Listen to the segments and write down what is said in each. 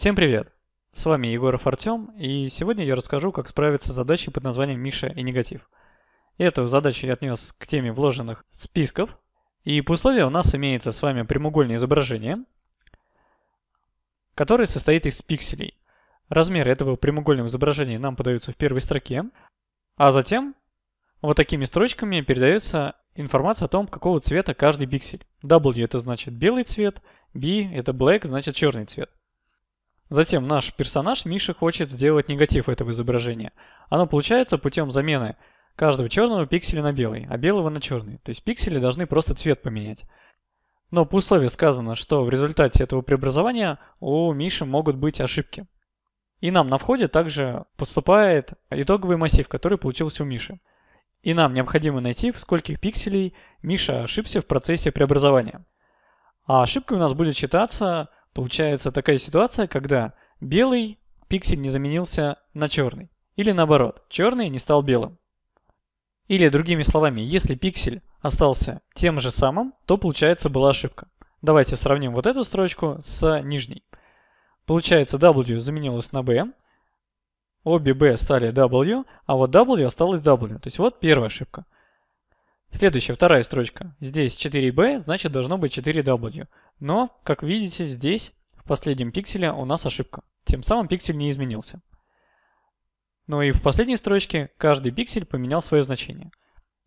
Всем привет! С вами Егоров Артем, и сегодня я расскажу, как справиться с задачей под названием «Миша и негатив». Эту задачу я отнес к теме вложенных списков, и по условию у нас имеется с вами прямоугольное изображение, которое состоит из пикселей. Размеры этого прямоугольного изображения нам подаются в первой строке, а затем вот такими строчками передается информация о том, какого цвета каждый пиксель. W это значит белый цвет, B это black, значит черный цвет. Затем наш персонаж Миша хочет сделать негатив этого изображения. Оно получается путем замены каждого черного пикселя на белый, а белого на черный. То есть пиксели должны просто цвет поменять. Но по условию сказано, что в результате этого преобразования у Миши могут быть ошибки. И нам на входе также поступает итоговый массив, который получился у Миши. И нам необходимо найти, в скольких пикселей Миша ошибся в процессе преобразования. А ошибкой у нас будет считаться Получается такая ситуация, когда белый пиксель не заменился на черный. Или наоборот, черный не стал белым. Или другими словами, если пиксель остался тем же самым, то получается была ошибка. Давайте сравним вот эту строчку с нижней. Получается W заменилась на B, обе B стали W, а вот W осталась W. То есть вот первая ошибка. Следующая, вторая строчка. Здесь 4b, значит должно быть 4w. Но, как видите, здесь в последнем пикселе у нас ошибка. Тем самым пиксель не изменился. Но ну и в последней строчке каждый пиксель поменял свое значение.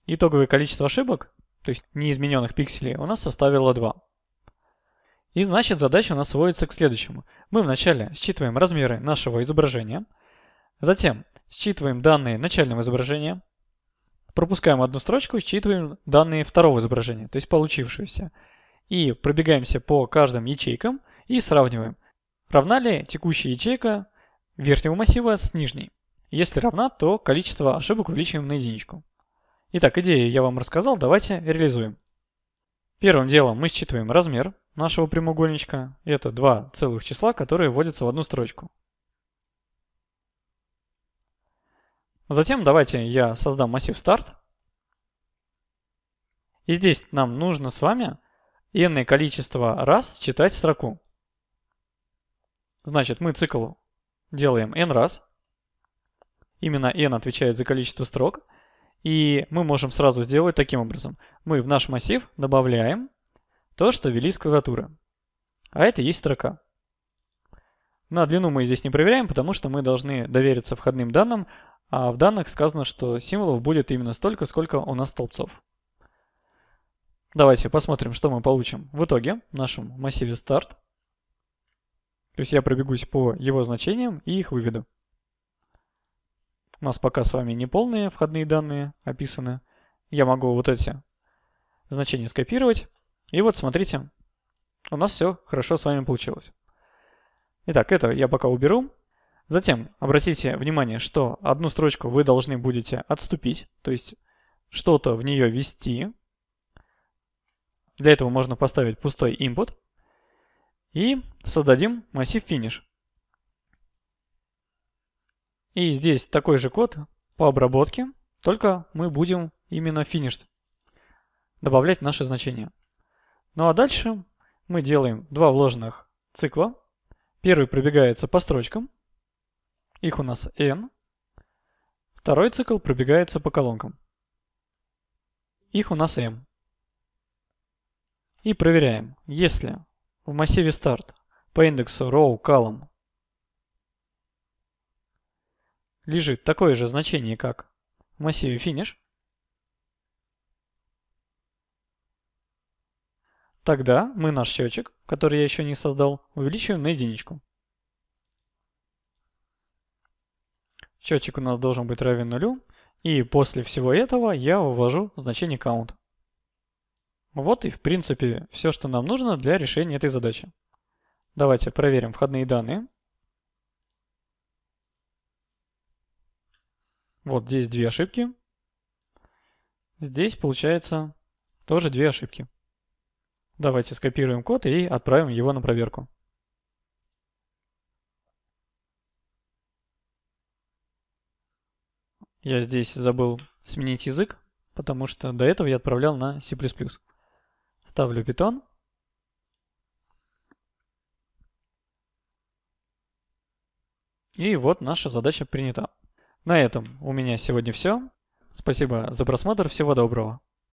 Итоговое количество ошибок, то есть неизмененных пикселей, у нас составило 2. И значит задача у нас сводится к следующему. Мы вначале считываем размеры нашего изображения, затем считываем данные начального изображения, пропускаем одну строчку, считываем данные второго изображения, то есть получившегося, И пробегаемся по каждым ячейкам и сравниваем, равна ли текущая ячейка верхнего массива с нижней. Если равна, то количество ошибок увеличиваем на единичку. Итак, идею я вам рассказал, давайте реализуем. Первым делом мы считываем размер нашего прямоугольничка. Это два целых числа, которые вводятся в одну строчку. А затем давайте я создам массив старт. И здесь нам нужно с вами n количество раз читать строку. Значит, мы цикл делаем n раз. Именно n отвечает за количество строк. И мы можем сразу сделать таким образом. Мы в наш массив добавляем то, что ввели с клавиатуры. А это есть строка. На длину мы здесь не проверяем, потому что мы должны довериться входным данным, а в данных сказано, что символов будет именно столько, сколько у нас столбцов. Давайте посмотрим, что мы получим в итоге в нашем массиве старт. То есть я пробегусь по его значениям и их выведу. У нас пока с вами не полные входные данные описаны. Я могу вот эти значения скопировать. И вот смотрите, у нас все хорошо с вами получилось. Итак, это я пока уберу. Затем обратите внимание, что одну строчку вы должны будете отступить, то есть что-то в нее ввести. Для этого можно поставить пустой input. И создадим массив finish. И здесь такой же код по обработке, только мы будем именно finished добавлять наши значения. Ну а дальше мы делаем два вложенных цикла. Первый пробегается по строчкам, их у нас n. Второй цикл пробегается по колонкам. Их у нас m. И проверяем, если в массиве старт по индексу row column лежит такое же значение, как в массиве finish, тогда мы наш счетчик, который я еще не создал, увеличиваем на единичку. Счетчик у нас должен быть равен нулю. И после всего этого я вывожу значение count. Вот и в принципе все, что нам нужно для решения этой задачи. Давайте проверим входные данные. Вот здесь две ошибки. Здесь получается тоже две ошибки. Давайте скопируем код и отправим его на проверку. Я здесь забыл сменить язык, потому что до этого я отправлял на C++. Ставлю Python. И вот наша задача принята. На этом у меня сегодня все. Спасибо за просмотр. Всего доброго.